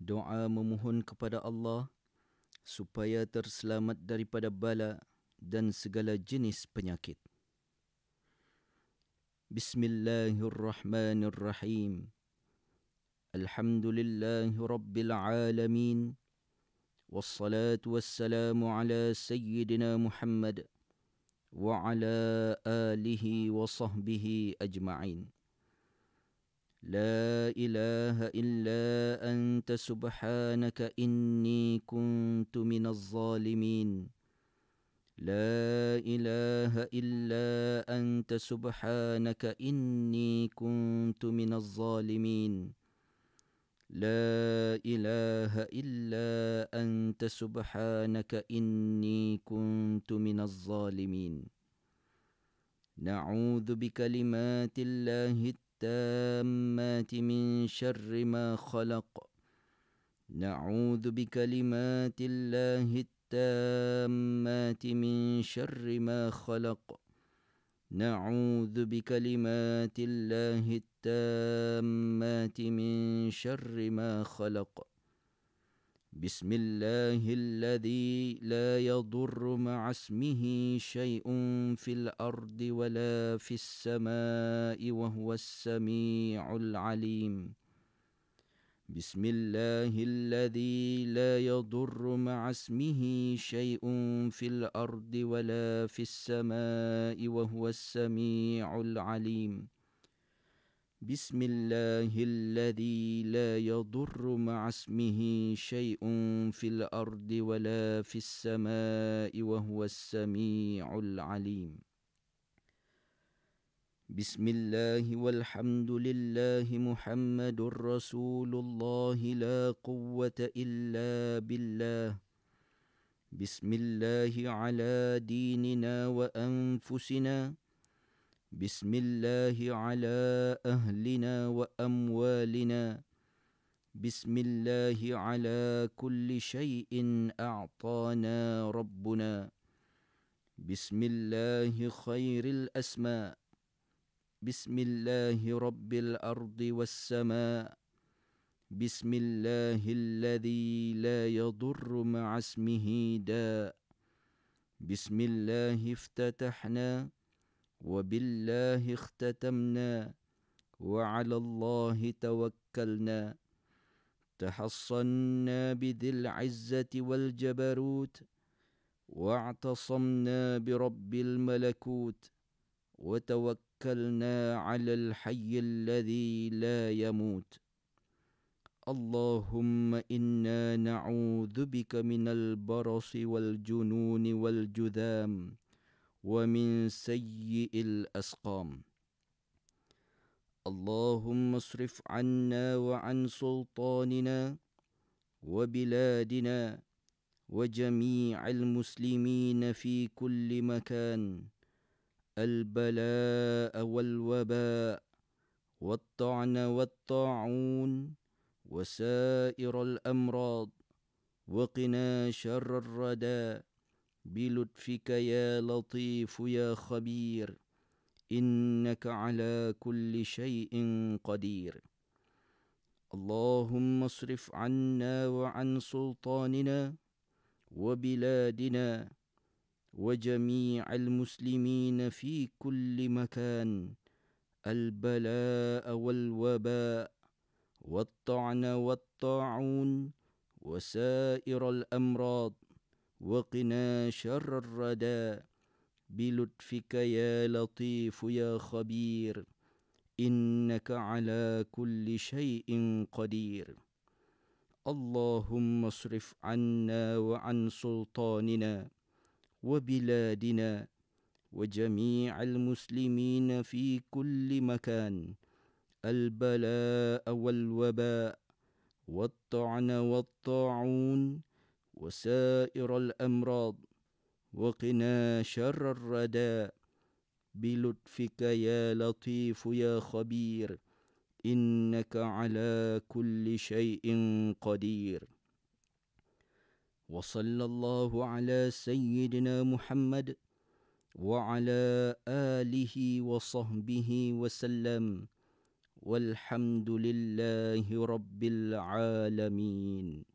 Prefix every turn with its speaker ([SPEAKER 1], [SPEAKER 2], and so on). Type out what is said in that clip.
[SPEAKER 1] doa memohon kepada Allah supaya terselamat daripada bala dan segala jenis penyakit. Bismillahirrahmanirrahim. Alhamdulillahirrabbilalamin. Wassalatu wassalamu ala sayyidina Muhammad wa ala alihi wa sahbihi ajma'in. لا اله الا انت سبحانك اني كنت من الظالمين لا اله الا انت سبحانك اني كنت من الظالمين لا اله الا انت سبحانك اني كنت من الظالمين نعوذ بكلمات الله التامات من شر ما خلق نعوذ بكلمات الله التامات من شر ما خلق نعوذ بكلمات الله التامات من شر ما خلق بسم الله الذي لا يضر مع اسمه شيء في الارض ولا في السماء وهو السميع العليم بسم الله الذي لا يضر مع اسمه شيء في الارض ولا في السماء وهو السميع العليم بسم الله الذي لا يضر مع اسمه شيء في الارض ولا في السماء وهو السميع العليم بسم الله والحمد لله محمد رسول الله لا قوه الا بالله بسم الله على ديننا وانفسنا بسم الله على أهلنا وأموالنا بسم الله على كل شيء أعطانا ربنا بسم الله خير الأسماء بسم الله رب الأرض والسماء بسم الله الذي لا يضر مع اسمه داء بسم الله افتتحنا وبالله اختتمنا وعلى الله توكلنا تحصنا بذي العزة والجبروت واعتصمنا برب الملكوت وتوكلنا على الحي الذي لا يموت اللهم إنا نعوذ بك من البرص والجنون والجذام ومن سيء الأسقام اللهم اصرف عنا وعن سلطاننا وبلادنا وجميع المسلمين في كل مكان البلاء والوباء والطعن والطاعون وسائر الأمراض وقنا شر الرداء بلطفك يا لطيف يا خبير انك على كل شيء قدير اللهم اصرف عنا وعن سلطاننا وبلادنا وجميع المسلمين في كل مكان البلاء والوباء والطعن والطاعون وسائر الامراض وقنا شر الردى بلطفك يا لطيف يا خبير انك على كل شيء قدير اللهم اصرف عنا وعن سلطاننا وبلادنا وجميع المسلمين في كل مكان البلاء والوباء والطعن والطاعون وسائر الأمراض وقنا شر الرداء بلطفك يا لطيف يا خبير إنك على كل شيء قدير وصلى الله على سيدنا محمد وعلى آله وصحبه وسلم والحمد لله رب العالمين